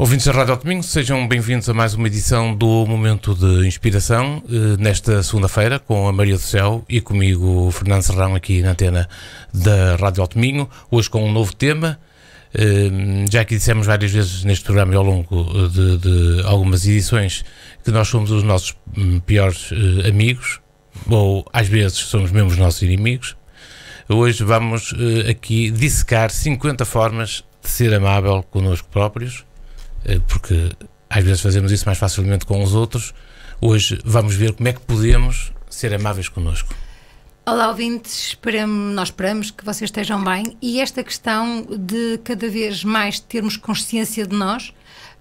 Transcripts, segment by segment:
Ouvintes da Rádio Domingo, sejam bem-vindos a mais uma edição do Momento de Inspiração, eh, nesta segunda-feira, com a Maria do Céu e comigo, Fernando Serrão, aqui na antena da Rádio Domingo, hoje com um novo tema, eh, já que dissemos várias vezes neste programa e ao longo eh, de, de algumas edições que nós somos os nossos hum, piores amigos, ou às vezes somos mesmo os nossos inimigos. Hoje vamos aqui dissecar 50 formas de ser amável connosco próprios eh, porque às vezes fazemos isso mais facilmente com os outros. Hoje vamos ver como é que podemos ser amáveis connosco. Olá, ouvintes. Esperamos, nós esperamos que vocês estejam bem. E esta questão de cada vez mais termos consciência de nós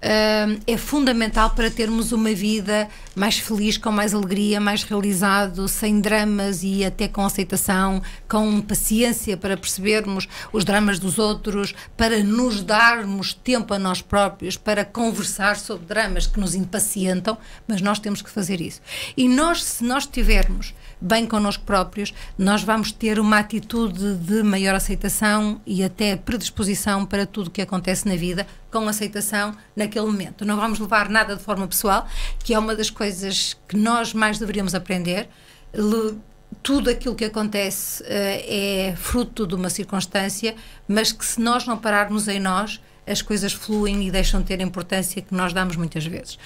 uh, é fundamental para termos uma vida mais feliz, com mais alegria, mais realizado, sem dramas e até com aceitação, com paciência para percebermos os dramas dos outros, para nos darmos tempo a nós próprios para conversar sobre dramas que nos impacientam, mas nós temos que fazer isso. E nós, se nós tivermos bem connosco próprios, nós vamos ter uma atitude de maior aceitação e até predisposição para tudo o que acontece na vida, com aceitação naquele momento. Não vamos levar nada de forma pessoal, que é uma das coisas que nós mais deveríamos aprender. Le tudo aquilo que acontece uh, é fruto de uma circunstância, mas que se nós não pararmos em nós, as coisas fluem e deixam de ter a importância que nós damos muitas vezes.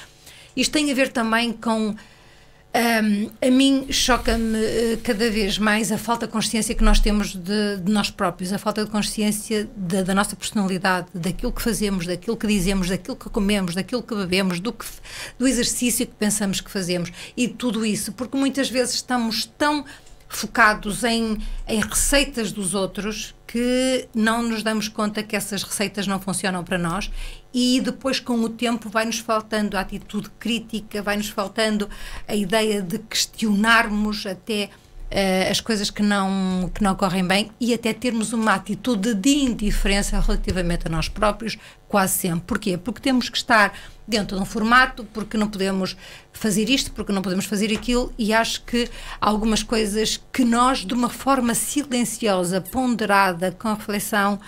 Isto tem a ver também com um, a mim choca-me eh, cada vez mais a falta de consciência que nós temos de, de nós próprios, a falta de consciência da, da, nossa personalidade, daquilo que fazemos, daquilo que dizemos, daquilo que comemos, daquilo que bebemos, do, que, do exercício que pensamos que fazemos e tudo isso, porque muitas vezes estamos tão focados em, em receitas dos outros que não nos damos conta que essas receitas não funcionam para nós e depois com o tempo vai-nos faltando a atitude crítica, vai-nos faltando a ideia de questionarmos até uh, as coisas que não, que não correm bem e até termos uma atitude de indiferença relativamente a nós próprios, quase sempre. Porquê? Porque temos que estar dentro de um formato, porque não podemos fazer isto, porque não podemos fazer aquilo, e acho que há algumas coisas que nós, de uma forma silenciosa, ponderada, com reflexão,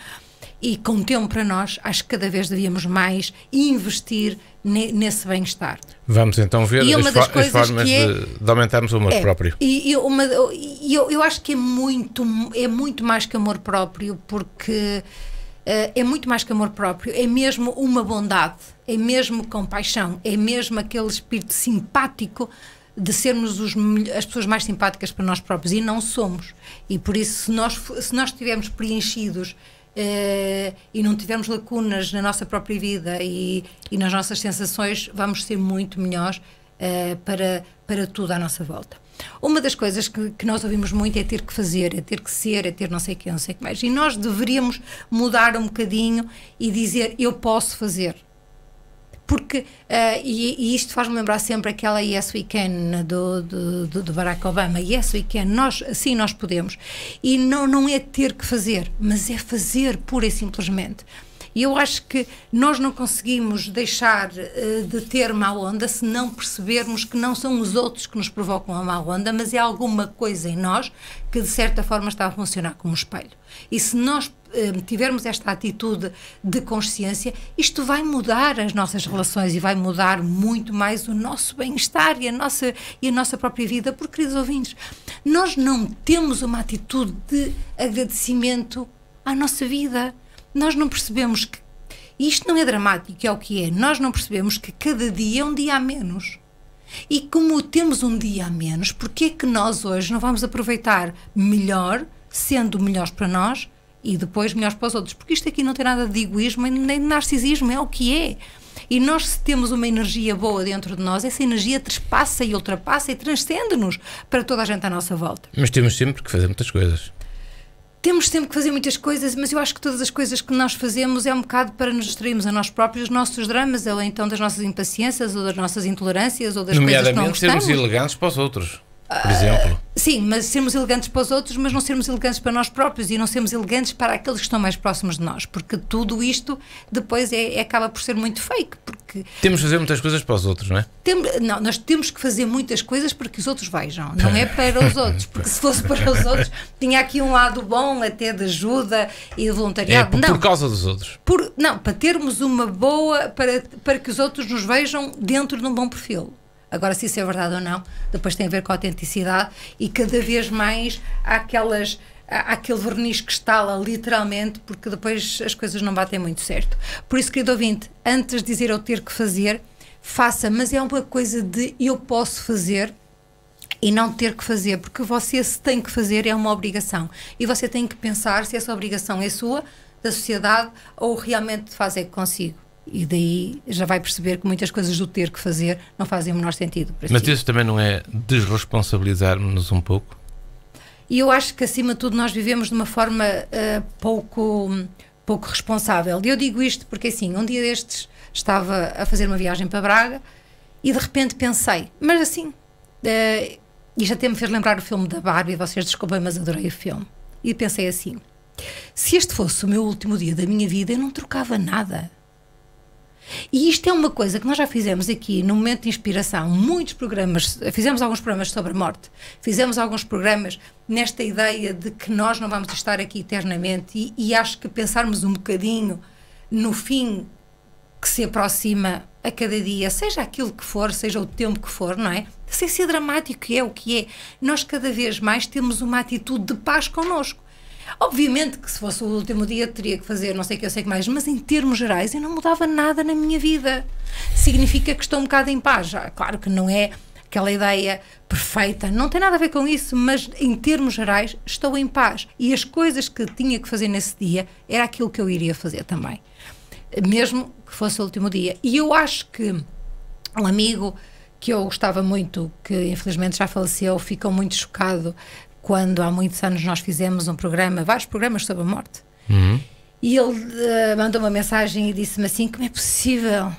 e com tempo para nós, acho que cada vez devíamos mais investir ne, nesse bem-estar. Vamos então ver as, fo as, formas é, de, de, aumentarmos o amor é, próprio. E, e uma, eu, eu acho que é muito, é muito mais que amor próprio, porque uh, é muito mais que amor próprio, é mesmo uma bondade, é mesmo compaixão, é mesmo aquele espírito simpático de sermos os, as pessoas mais simpáticas para nós próprios e não somos. E por isso, se nós, se nós estivermos preenchidos uh, e não tivermos lacunas na nossa própria vida e, e nas nossas sensações, vamos ser muito melhores uh, para, para tudo à nossa volta. Uma das coisas que, que, nós ouvimos muito é ter que fazer, é ter que ser, é ter não sei o que, não sei o que mais. E nós deveríamos mudar um bocadinho e dizer eu posso fazer porque, uh, e, e, isto faz-me lembrar sempre aquela Yes We Can do, do, do, Barack Obama, Yes We Can, nós, sim, nós podemos. E não, não é ter que fazer, mas é fazer pura e simplesmente. E eu acho que nós não conseguimos deixar eh, de ter má onda se não percebermos que não são os outros que nos provocam a má onda, mas é alguma coisa em nós que de certa forma está a funcionar como um espelho. E se nós eh, tivermos esta atitude de consciência, isto vai mudar as nossas relações e vai mudar muito mais o nosso bem-estar e a nossa e a nossa própria vida, porque queridos ouvintes, nós não temos uma atitude de agradecimento à nossa vida nós não percebemos que. Isto não é dramático, é o que é. Nós não percebemos que cada dia é um dia a menos. E como temos um dia a menos, porquê é que nós hoje não vamos aproveitar melhor, sendo melhores para nós e depois melhores para os outros? Porque isto aqui não tem nada de egoísmo nem de narcisismo, é o que é. E nós, se temos uma energia boa dentro de nós, essa energia trespassa e ultrapassa e transcende-nos para toda a gente à nossa volta. Mas temos sempre que fazer muitas coisas temos sempre que fazer muitas coisas, mas eu acho que todas as coisas que nós fazemos é um bocado para nos distrairmos a nós próprios, os nossos dramas, ou então das nossas impaciências, ou das nossas intolerâncias, ou das coisas que não gostamos. Nomeadamente sermos elegantes para os outros por exemplo. Uh, sim, mas sermos elegantes para os outros, mas não sermos elegantes para nós próprios e não sermos elegantes para aqueles que estão mais próximos de nós, porque tudo isto depois é, é acaba por ser muito fake. Porque temos que fazer muitas coisas para os outros, não é? Tem, não, nós temos que fazer muitas coisas para que os outros vejam, não é para os outros, porque se fosse para os outros, tinha aqui um lado bom até de ajuda e de voluntariado. É, por, não, por causa dos outros. Por, não, para termos uma boa, para, para que os outros nos vejam dentro de um bom perfil. Agora, se isso é verdade ou não, depois tem a ver com a autenticidade e cada vez mais há aquelas há aquele verniz que estala literalmente, porque depois as coisas não batem muito certo. Por isso, querido ouvinte, antes de dizer eu ter que fazer, faça, mas é uma coisa de eu posso fazer e não ter que fazer, porque você se tem que fazer é uma obrigação. E você tem que pensar se essa obrigação é sua, da sociedade, ou realmente faz é consigo e daí já vai perceber que muitas coisas do ter que fazer não fazem o menor sentido. Mas si. isso também não é desresponsabilizar nos um pouco? E eu acho que, acima de tudo, nós vivemos de uma forma uh, pouco, pouco responsável. E eu digo isto porque, assim, um dia destes estava a fazer uma viagem para Braga e de repente pensei, mas assim, uh, já até me fez lembrar o filme da Barbie, vocês desculpem, mas adorei o filme. E pensei assim: se este fosse o meu último dia da minha vida, eu não trocava nada. E isto é uma coisa que nós já fizemos aqui no momento de inspiração, muitos programas, fizemos alguns programas sobre a morte, fizemos alguns programas nesta ideia de que nós não vamos estar aqui eternamente e, e acho que pensarmos um bocadinho no fim que se aproxima a cada dia, seja aquilo que for, seja o tempo que for, não é? Sem ser dramático, que é o que é, nós cada vez mais temos uma atitude de paz connosco. Obviamente que se fosse o último dia teria que fazer não sei o que, eu sei que mais, mas em termos gerais eu não mudava nada na minha vida. Significa que estou um bocado em paz. Já, claro que não é aquela ideia perfeita, não tem nada a ver com isso, mas em termos gerais estou em paz. E as coisas que tinha que fazer nesse dia era aquilo que eu iria fazer também, mesmo que fosse o último dia. E eu acho que um amigo que eu gostava muito, que infelizmente já faleceu, ficou muito chocado quando há muitos anos nós fizemos um programa, vários programas sobre a morte. Uhum. E ele uh, mandou uma mensagem e disse-me assim: como é possível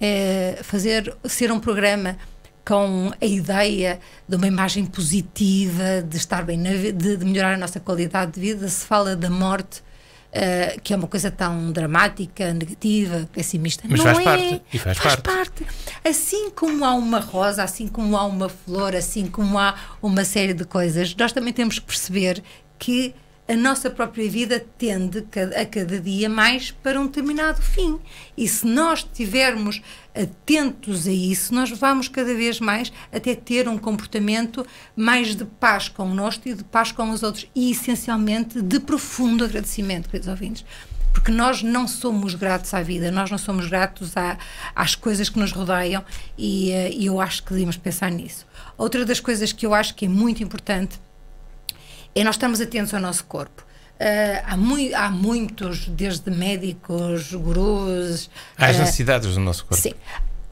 é, fazer ser um programa com a ideia de uma imagem positiva, de estar bem na, de, de melhorar a nossa qualidade de vida, se fala da morte eh, que é uma coisa tão dramática, negativa, pessimista. Mas não faz é. parte. E faz, faz parte. parte. Assim como há uma rosa, assim como há uma flor, assim como há uma série de coisas, nós também temos que perceber que a nossa própria vida tende a cada dia mais para um determinado fim. E se nós estivermos atentos a isso, nós vamos cada vez mais até ter um comportamento mais de paz connosco e de paz com os outros e, essencialmente, de profundo agradecimento, queridos ouvintes. Porque nós não somos gratos à vida, nós não somos gratos à, às coisas que nos rodeiam e, eh, e eu acho que devemos pensar nisso. Outra das coisas que eu acho que é muito importante é nós estamos atentos ao nosso corpo. Uh, há, há, muitos, desde médicos, gurus. Às as ah, necessidades do nosso corpo. Sim.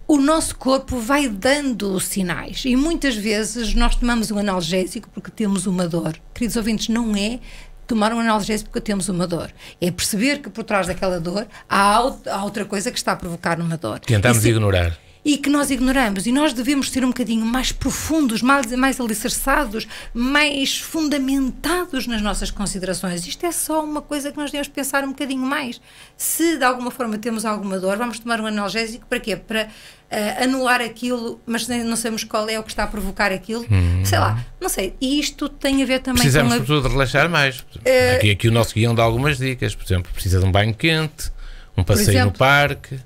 O nosso corpo vai dando sinais e muitas vezes nós tomamos um analgésico porque temos uma dor. Queridos ouvintes, não é tomar um analgésico porque temos uma dor. É perceber que por trás daquela dor há, outra coisa que está a provocar uma dor. Tentamos se, ignorar e que nós ignoramos. E nós devemos ser um bocadinho mais profundos, mais, mais alicerçados, mais fundamentados nas nossas considerações. Isto é só uma coisa que nós devemos pensar um bocadinho mais. Se de alguma forma temos alguma dor, vamos tomar um analgésico para quê? Para uh, anular aquilo, mas não sabemos qual é o que está a provocar aquilo. Hum. Sei lá, não sei. E isto tem a ver também Precisamos, com. Precisamos, de relaxar mais. Uh, aqui, aqui o nosso guião dá algumas dicas. Por exemplo, precisa de um banho quente um passeio exemplo, no parque,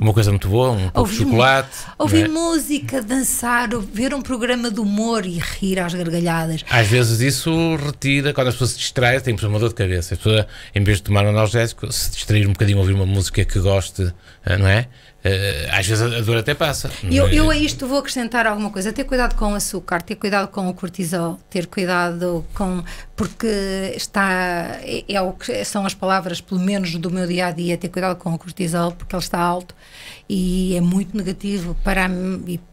uma coisa muito boa, um pouco de chocolate. Ouvir é? música, dançar, ver um programa de humor e rir às gargalhadas. Às vezes isso retira, quando as pessoas se distraem, tem uma dor de cabeça. A pessoa, em vez de tomar um analgésico, se distrair um bocadinho, ouvir uma música que goste, eh, não é? Eh, às vezes a dor até passa. Eu, é? eu a isto vou acrescentar alguma coisa: ter cuidado com o açúcar, ter cuidado com o cortisol, ter cuidado com. porque está. É, é, o que, são as palavras, pelo menos do meu dia a dia, ter cuidado com o cortisol, porque ele está alto e é muito negativo para a,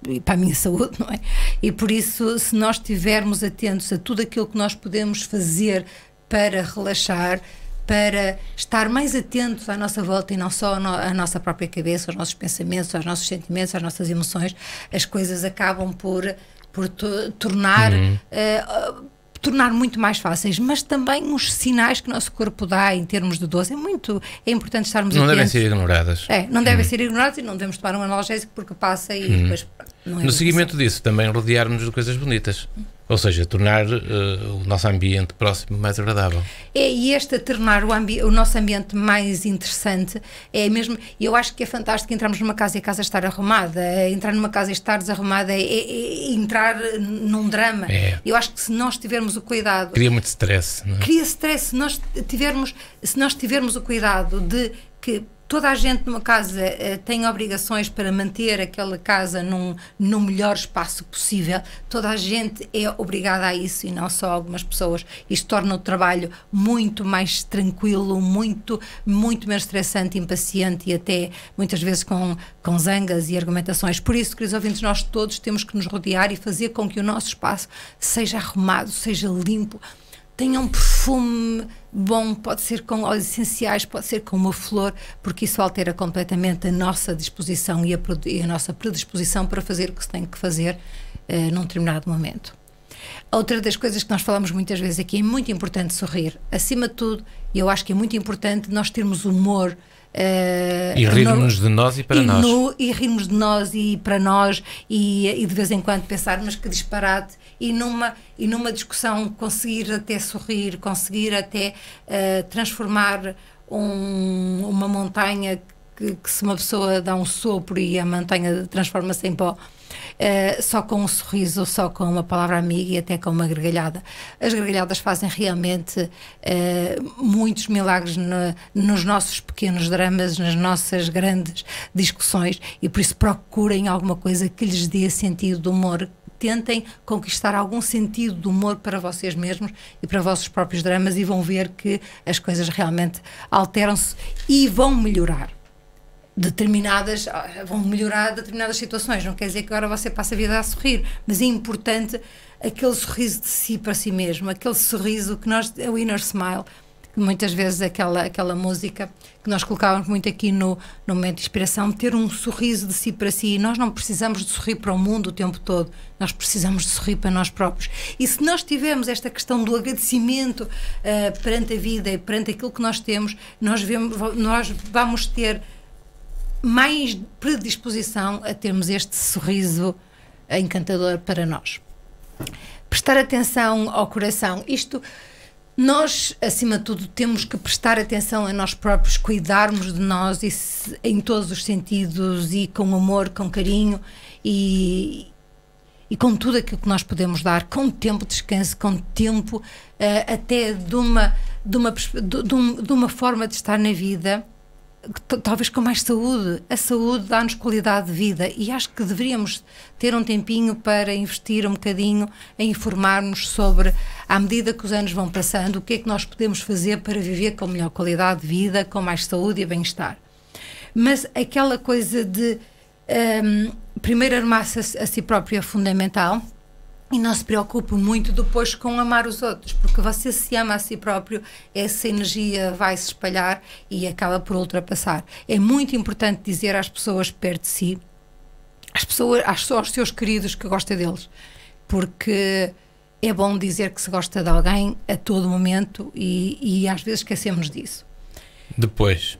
e, para a minha saúde, não é? E por isso, se nós estivermos atentos a tudo aquilo que nós podemos fazer para relaxar para estar mais atentos à nossa volta e não só à nossa própria cabeça, aos nossos pensamentos, aos nossos sentimentos, às nossas emoções, as coisas acabam por, por tornar. Uhum. Uh, tornar muito mais fáceis, mas também os sinais que o nosso corpo dá em termos de doce. É muito é importante estarmos não atentos. Não devem ser ignoradas. É, não devem hum. ser ignoradas e não devemos tomar um analgésico porque passa e hum. depois é no seguimento assim. disso, também rodearmos de coisas bonitas. Ou seja, tornar uh, o nosso ambiente próximo mais agradável. É, e esta tornar o, o, nosso ambiente mais interessante é mesmo. Eu acho que é fantástico entrarmos numa casa e a casa estar arrumada. Entrar numa casa e estar desarrumada é, é, é entrar num drama. É. Eu acho que se nós tivermos o cuidado. Cria muito stress. Não é? Cria stress se nós tivermos, se nós tivermos o cuidado de que toda a gente numa casa uh, tem obrigações para manter aquela casa num, melhor espaço possível. Toda a gente é obrigada a isso e não só algumas pessoas. Isto torna o trabalho muito mais tranquilo, muito, muito menos estressante, impaciente e até muitas vezes com, com zangas e argumentações. Por isso, queridos ouvintes, nós todos temos que nos rodear e fazer com que o nosso espaço seja arrumado, seja limpo tenha um perfume bom, pode ser com óleos essenciais, pode ser com uma flor, porque isso altera completamente a nossa disposição e a, e a nossa predisposição para fazer o que se tem que fazer uh, num determinado momento. Outra das coisas que nós falamos muitas vezes aqui é muito importante sorrir. Acima de tudo, eu acho que é muito importante nós termos humor. Uh, e rirmos no, de nós e para e nós. No, e rirmos de nós e para nós, e, e de vez em quando pensarmos que disparate, e numa, e numa discussão conseguir até sorrir, conseguir até uh, transformar um, uma montanha que, que, se uma pessoa dá um sopro e a montanha transforma-se em pó eh, só com um sorriso, só com uma palavra amiga e até com uma gargalhada. As gargalhadas fazem realmente uh, muitos milagres no, nos nossos pequenos dramas, nas nossas grandes discussões e por isso procurem alguma coisa que lhes dê sentido de humor tentem conquistar algum sentido de humor para vocês mesmos e para vossos próprios dramas e vão ver que as coisas realmente alteram-se e vão melhorar determinadas ah, vão melhorar determinadas situações. Não quer dizer que agora você passa a vida a sorrir, mas é importante aquele sorriso de si para si mesmo, aquele sorriso que nós é o inner smile. Muitas vezes é aquela, aquela música que nós colocávamos muito aqui no, no momento de inspiração, ter um sorriso de si para si. Nós não precisamos de sorrir para o mundo o tempo todo, nós precisamos de sorrir para nós próprios. E se nós tivermos esta questão do agradecimento uh, perante a vida e perante aquilo que nós temos, nós, vemos, nós vamos ter mais predisposição a termos este sorriso encantador para nós. Prestar atenção ao coração. Isto, nós, acima de tudo, temos que prestar atenção a nós próprios, cuidarmos de nós e, em todos os sentidos e com amor, com carinho e, e com tudo aquilo que nós podemos dar, com tempo de descanso, com tempo uh, até de uma, de, uma, de, de uma forma de estar na vida talvez com mais saúde. A saúde dá-nos qualidade de vida e acho que deveríamos ter um tempinho para investir um bocadinho em informar-nos sobre, à medida que os anos vão passando, o que é que nós podemos fazer para viver com melhor qualidade de vida, com mais saúde e bem-estar. Mas aquela coisa de um, primeiro armar-se a si próprio é fundamental e não se preocupe muito depois com amar os outros, porque você se ama a si próprio, essa energia vai se espalhar e acaba por ultrapassar. É muito importante dizer às pessoas perto de si, às pessoas, às, aos seus queridos que gosta deles, porque é bom dizer que se gosta de alguém a todo momento e, e às vezes esquecemos disso. Depois,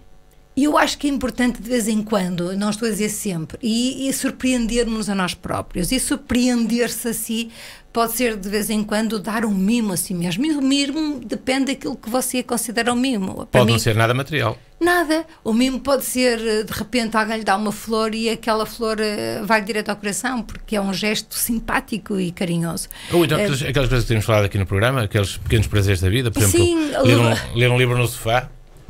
e eu acho que é importante de vez em quando, não estou a dizer sempre, e, e surpreendermos a nós próprios. E surpreender-se a si pode ser de vez em quando dar um mimo a si mesmo. E o mimo depende daquilo que você considera um mimo. Para pode mim, não ser nada material. Nada. O mimo pode ser, de repente, alguém lhe dá uma flor e aquela flor eh, vai direto ao coração, porque é um gesto simpático e carinhoso. Ou então eh, aquelas, aquelas coisas que temos falado aqui no programa, aqueles pequenos prazeres da vida, por exemplo, sim, ler, um, ler um livro no sofá.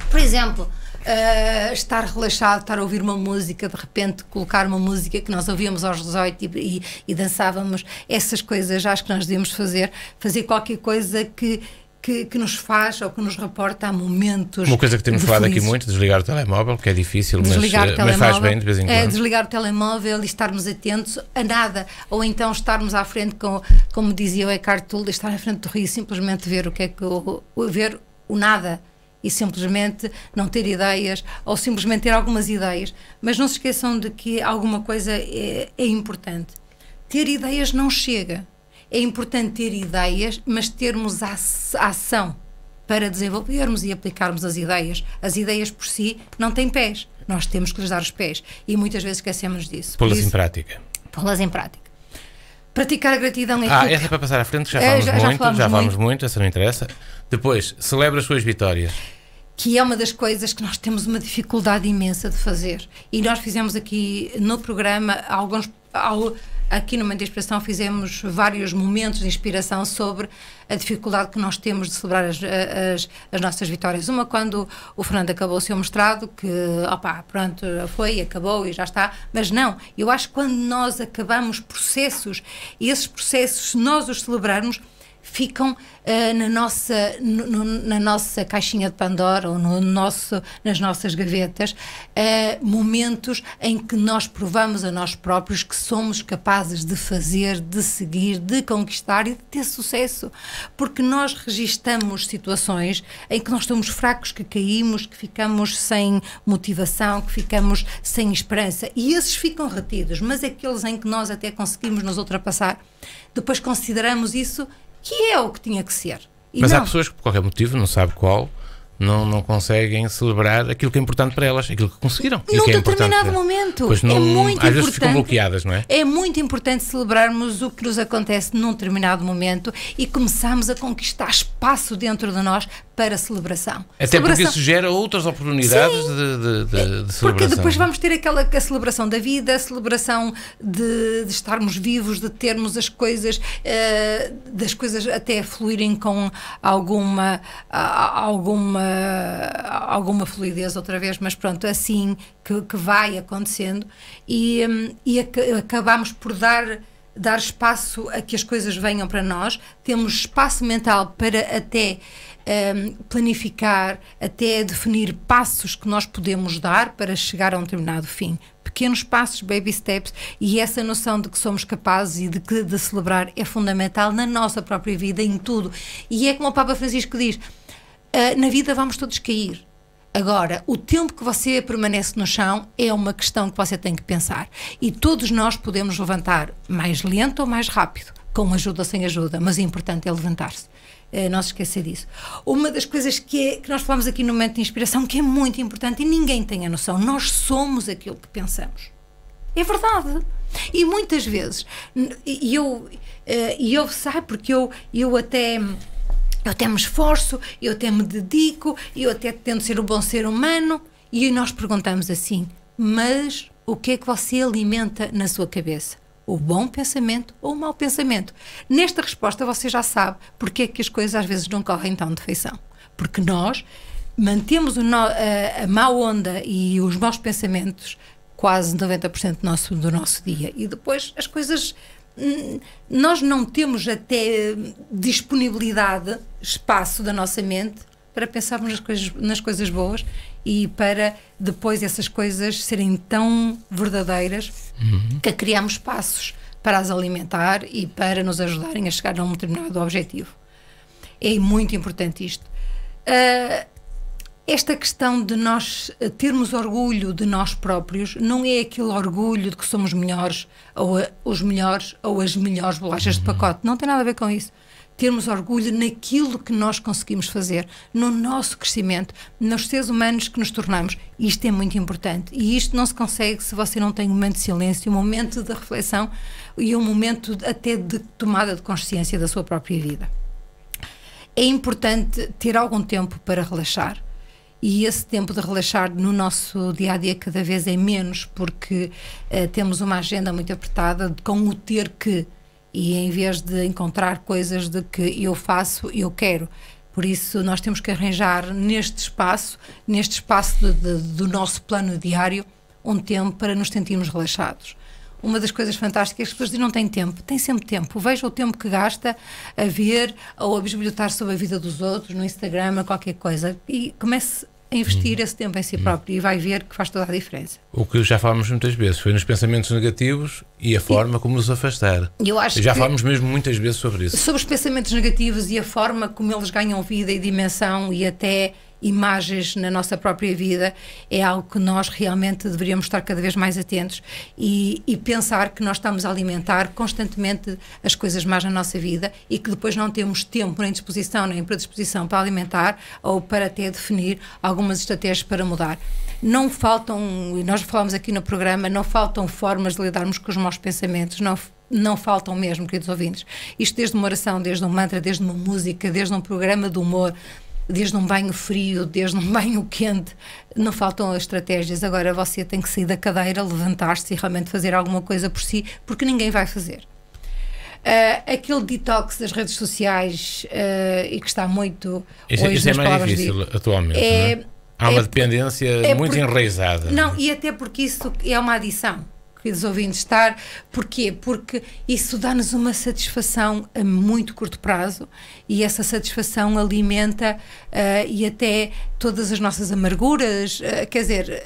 Por exemplo. Eh, estar relaxado, estar a ouvir uma música, de repente colocar uma música que nós ouvíamos aos 18 e, e, e dançávamos, essas coisas acho que nós devemos fazer, fazer qualquer coisa que que, que, nos faz ou que nos reporta a momentos. Uma coisa que temos falado aqui muito, desligar o telemóvel, que é difícil, desligar mas, eh, mas faz bem de vez em é, quando. É desligar o telemóvel e estarmos atentos a nada, ou então estarmos à frente, com, como dizia o Eckhart Tolle, estar à frente do rio e simplesmente ver o que é que o, ver o nada e simplesmente não ter ideias ou simplesmente ter algumas ideias. Mas não se esqueçam de que alguma coisa é, é importante. Ter ideias não chega. É importante ter ideias, mas termos a ação para desenvolvermos e aplicarmos as ideias. As ideias por si não têm pés. Nós temos que lhes dar os pés. E muitas vezes esquecemos disso. Pô-las em prática. Pô-las em prática praticar a gratidão é Ah, essa é para passar à frente, já falamos é, já, já muito, falamos já falamos muito. essa não interessa. Depois, celebra as suas vitórias que é uma das coisas que nós temos uma dificuldade imensa de fazer. E nós fizemos aqui no programa alguns. Aqui no Momento de Inspiração fizemos vários momentos de inspiração sobre a dificuldade que nós temos de celebrar as, eh, as, as nossas vitórias. Uma, quando o Fernando acabou o seu mestrado, que, opa pronto, foi, acabou e já está. Mas não, eu acho que quando nós acabamos processos, e esses processos, se nós os celebrarmos, ficam uh, na, nossa, no, na nossa caixinha de Pandora ou no nosso, nas nossas gavetas uh, momentos em que nós provamos a nós próprios que somos capazes de fazer, de seguir, de conquistar e de ter sucesso. Porque nós registamos situações em que nós estamos fracos, que caímos, que ficamos sem motivação, que ficamos sem esperança. E esses ficam retidos, mas aqueles em que nós até conseguimos nos ultrapassar, depois consideramos isso que é o que tinha que ser. E Mas não. há pessoas que, por qualquer motivo, não sabe qual, não, não conseguem celebrar aquilo que é importante para elas, aquilo que conseguiram. Num que é determinado momento. Pois não, é muito às vezes ficam bloqueadas, não é? É muito importante celebrarmos o que nos acontece num determinado momento e começarmos a conquistar espaço dentro de nós para celebração. Até celebração. porque isso gera outras oportunidades Sim, de, de, de, é, de, celebração. Porque depois vamos ter aquela a celebração da vida, a celebração de, estarmos vivos, de termos as coisas, uh, das coisas até fluírem com alguma, alguma, alguma fluidez outra vez, mas pronto, assim que, que vai acontecendo e, e acabamos por dar dar espaço a que as coisas venham para nós, temos espaço mental para até um, ehm, planificar, até definir passos que nós podemos dar para chegar a um determinado fim. Pequenos passos, baby steps, e essa noção de que somos capazes e de, que, de celebrar é fundamental na nossa própria vida, em tudo. E é como o Papa Francisco diz: uh, na vida vamos todos cair. Agora, o tempo que você permanece no chão é uma questão que você tem que pensar. E todos nós podemos levantar mais lento ou mais rápido, com ajuda ou sem ajuda, mas o importante é levantar-se. Eh, não se esquecer disso. Uma das coisas que, é, que nós falamos aqui no momento de inspiração, que é muito importante e ninguém tem a noção, nós somos aquilo que pensamos. É verdade. E muitas vezes, e eu, eh, e eu sabe, porque eu, eu até. Eu até me esforço, eu até me dedico, eu até tento ser um bom ser humano. E nós perguntamos assim: mas o que é que você alimenta na sua cabeça? o bom pensamento ou o mau pensamento. Nesta resposta você já sabe porque é que as coisas às vezes não correm tão de feição. Porque nós mantemos no, a, a má onda e os maus pensamentos quase 90% do nosso, do nosso dia. E depois as coisas. Hum, nós não temos até hum, disponibilidade, espaço da nossa mente para pensarmos nas coisas, nas coisas boas e para depois essas coisas serem tão verdadeiras uhum. que criamos passos para as alimentar e para nos ajudarem a chegar a um determinado objetivo. É muito importante isto. Uh, esta questão de nós eh, termos orgulho de nós próprios não é aquele orgulho de que somos melhores ou a, os melhores ou as melhores bolachas de uhum. pacote. Não tem nada a ver com isso termos orgulho naquilo que nós conseguimos fazer, no nosso crescimento, nos seres humanos que nos tornamos. Isto é muito importante e isto não se consegue se você não tem um momento de silêncio, um momento de reflexão e um momento até de tomada de consciência da sua própria vida. É importante ter algum tempo para relaxar. E esse tempo de relaxar no nosso dia a dia cada vez é menos, porque uh, temos uma agenda muito apertada com o ter que e em vez de encontrar coisas de que eu faço, eu quero. Por isso, nós temos que arranjar neste espaço, neste espaço de, de, do nosso plano diário, um tempo para nos sentirmos relaxados. Uma das coisas fantásticas que as pessoas dizem não tem tempo, tem sempre tempo. Veja o tempo que gasta a ver ou a bisbilhotar sobre a vida dos outros no Instagram, qualquer coisa, e comece investir uhum. esse tempo em si uhum. próprio e vai ver que faz toda a diferença. O que já falámos muitas vezes foi nos pensamentos negativos e a forma e, como os afastar. Eu acho já falámos mesmo muitas vezes sobre isso. Sobre os pensamentos negativos e a forma como eles ganham vida e dimensão e até imagens na nossa própria vida é algo que nós realmente deveríamos estar cada vez mais atentos e, e, pensar que nós estamos a alimentar constantemente as coisas más na nossa vida e que depois não temos tempo nem disposição nem predisposição para alimentar ou para até definir algumas estratégias para mudar. Não faltam, e nós falamos aqui no programa, não faltam formas de lidarmos com os maus pensamentos, não não faltam mesmo, queridos ouvintes. Isto desde uma oração, desde um mantra, desde uma música, desde um programa de humor, desde um banho frio, desde um banho quente, não faltam as estratégias. Agora você tem que sair da cadeira, levantar-se e realmente fazer alguma coisa por si, porque ninguém vai fazer. Uh, aquele detox das redes sociais uh, e que está muito. Isso, é- hoje isso é mais difícil de, atualmente. É, é? Há é, uma dependência é muito enraizada. Não, é? e até porque isso é uma adição queridos ouvintes, estar. Porquê? Porque isso dá-nos uma satisfação a muito curto prazo e essa satisfação alimenta uh, e até todas as nossas amarguras, uh, quer dizer,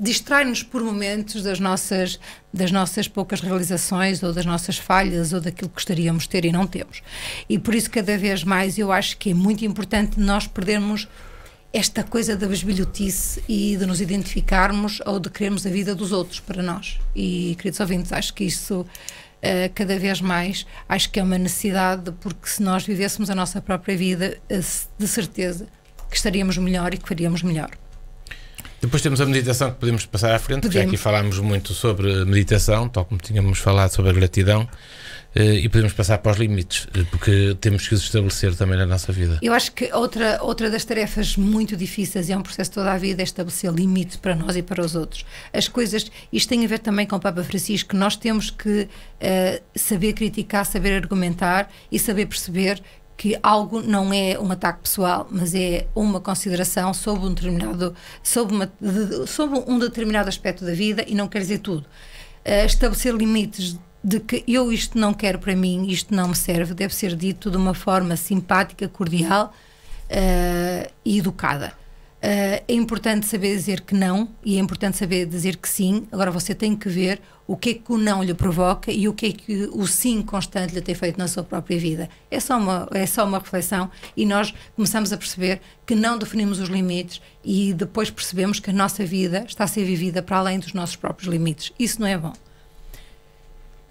distrai-nos por momentos das nossas, das nossas poucas realizações ou das nossas falhas ou daquilo que gostaríamos de ter e não temos. E por isso, cada vez mais, eu acho que é muito importante nós perdermos esta coisa da besbilhotice e de nos identificarmos ou de querermos a vida dos outros para nós. E, queridos ouvintes, acho que isso eh, cada vez mais acho que é uma necessidade, porque se nós vivêssemos a nossa própria vida, eh, de certeza que estaríamos melhor e que faríamos melhor. Depois temos a meditação que podemos passar à frente, podemos. já aqui falámos muito sobre meditação, tal como tínhamos falado sobre a gratidão. Eh, e podemos passar para os limites, eh, porque temos que os estabelecer também na nossa vida. Eu acho que outra, outra das tarefas muito difíceis, e é um processo toda a vida, é estabelecer limites para nós e para os outros. As coisas, isto tem a ver também com o Papa Francisco, nós temos que uh, saber criticar, saber argumentar e saber perceber que algo não é um ataque pessoal, mas é uma consideração sobre um determinado, sobre, uma, sobre um determinado aspecto da vida e não quer dizer tudo. Uh, estabelecer limites de que eu isto não quero para mim, isto não me serve, deve ser dito de uma forma simpática, cordial uh, e educada. Uh, é importante saber dizer que não e é importante saber dizer que sim. Agora você tem que ver o que é que o não lhe provoca e o que é que o sim constante lhe tem feito na sua própria vida. É só uma, é só uma reflexão e nós começamos a perceber que não definimos os limites e depois percebemos que a nossa vida está a ser vivida para além dos nossos próprios limites. Isso não é bom.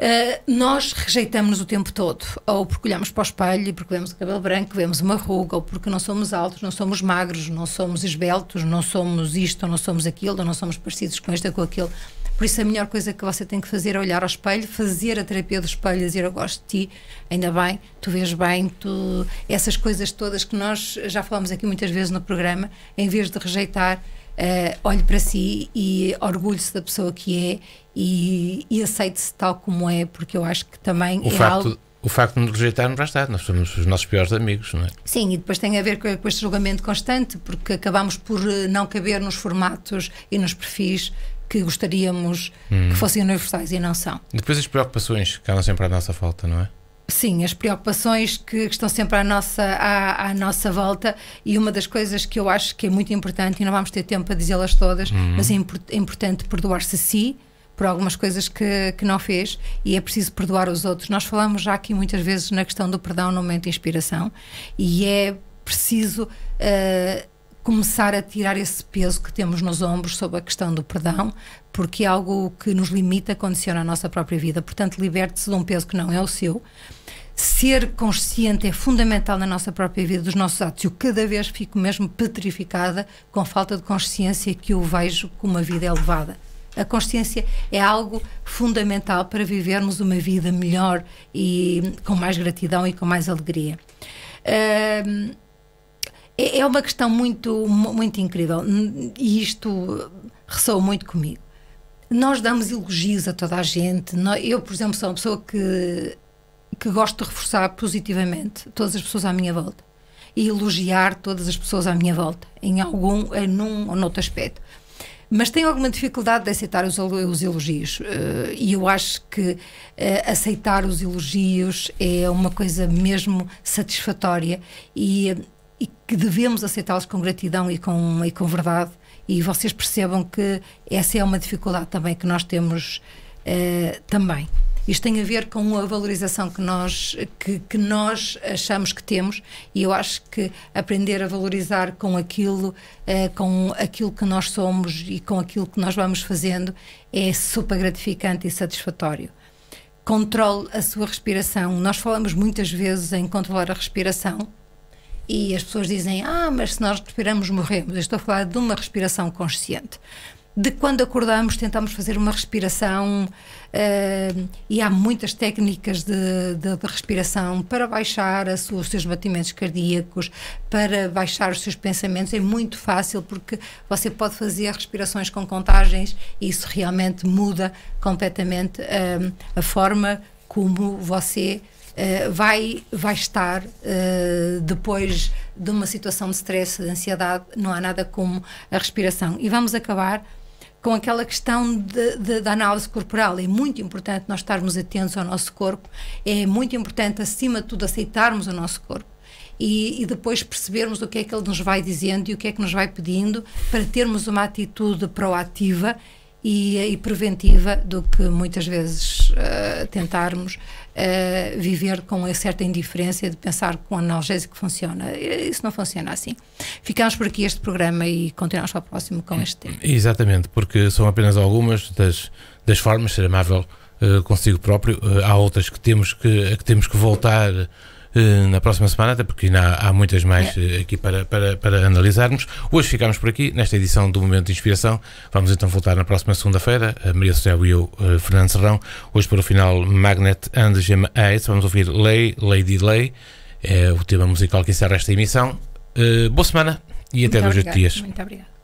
Ah, nós rejeitamos-nos o tempo todo, ou porque olhamos para o espelho e porque vemos o cabelo branco, vemos uma ruga, ou porque não somos altos, não somos magros, não somos esbeltos, não somos isto, ou não somos aquilo, ou não somos parecidos com isto ou com aquilo. Por isso, a melhor coisa que você tem que fazer é olhar ao espelho, fazer a terapia do espelho, dizer eu gosto de ti, ainda bem, tu vês bem, tu... essas coisas todas que nós já falamos aqui muitas vezes no programa, em vez de rejeitar, uh, eh, olhe para si e orgulhe-se da pessoa que é e, e aceite-se tal como é, porque eu acho que também o é facto... algo o facto de nos rejeitarmos já está, nós somos os nossos piores amigos, não é? Sim, e depois tem a ver com, com este julgamento constante, porque acabamos por eh, não caber nos formatos e nos perfis que gostaríamos hum. que fossem universais e não são. Depois as preocupações que andam sempre à nossa falta, não é? Sim, as preocupações que, estão sempre à nossa, à, à, nossa volta e uma das coisas que eu acho que é muito importante, e não vamos ter tempo para dizê-las todas, uhum. mas é, é importante perdoar-se a si, por algumas coisas que, que não fez e é preciso perdoar os outros. Nós falamos já aqui muitas vezes na questão do perdão no momento de inspiração e é preciso uh, começar a tirar esse peso que temos nos ombros sobre a questão do perdão porque é algo que nos limita condiciona é a nossa própria vida. Portanto, liberte-se de um peso que não é o seu. Ser consciente é fundamental na nossa própria vida, dos nossos atos. Eu cada vez fico mesmo petrificada com a falta de consciência que eu vejo com uma vida elevada. É a consciência é algo fundamental para vivermos uma vida melhor e com mais gratidão e com mais alegria. é uma questão muito, muito incrível e isto ressoa muito comigo. Nós damos elogios a toda a gente. Eu, por exemplo, sou uma pessoa que, que gosto de reforçar positivamente todas as pessoas à minha volta e elogiar todas as pessoas à minha volta, em algum, em eh, num ou noutro aspecto. Mas tenho alguma dificuldade de aceitar os, os elogios. Eh, e eu acho que eh, aceitar os elogios é uma coisa mesmo satisfatória e, e que devemos aceitá-los com gratidão e com, e com verdade e vocês percebam que essa é uma dificuldade também que nós temos uh, também. Isto tem a ver com a valorização que nós, que, que, nós achamos que temos e eu acho que aprender a valorizar com aquilo, eh, com aquilo que nós somos e com aquilo que nós vamos fazendo é super gratificante e satisfatório. Controle a sua respiração. Nós falamos muitas vezes em controlar a respiração, e as pessoas dizem: Ah, mas se nós respiramos, morremos. Eu estou a falar de uma respiração consciente. De quando acordamos, tentamos fazer uma respiração, uh, e há muitas técnicas de, de, de respiração para baixar a sua, os seus batimentos cardíacos, para baixar os seus pensamentos. É muito fácil porque você pode fazer respirações com contagens e isso realmente muda completamente uh, a forma como você eh, vai, vai estar uh, depois de uma situação de stress, de ansiedade, não há nada como a respiração. E vamos acabar com aquela questão da análise corporal. É muito importante nós estarmos atentos ao nosso corpo, é muito importante, acima de tudo, aceitarmos o nosso corpo. E, e, depois percebermos o que é que ele nos vai dizendo e o que é que nos vai pedindo para termos uma atitude proativa e, e preventiva do que muitas vezes uh, tentarmos uh, viver com uma certa indiferença de pensar que o um analgésico funciona. Isso não funciona assim. Ficamos por aqui este programa e continuamos para o próximo com este tema. Exatamente, porque são apenas algumas das, das formas, ser amável uh, consigo próprio. há outras que temos que, que temos que voltar eh, na próxima semana, até porque ainda há, muitas mais é. eh, aqui para, para, para analisarmos. Hoje ficamos por aqui, nesta edição do Momento de Inspiração. Vamos então voltar na próxima segunda-feira, Maria Sotel e eu, eh, Fernando Serrão. Hoje para o final Magnet and Gem Aids. Vamos ouvir Lay, Lady Lay, é o tema musical que encerra esta emissão. Uh, boa semana e até dois dias. Muito obrigado.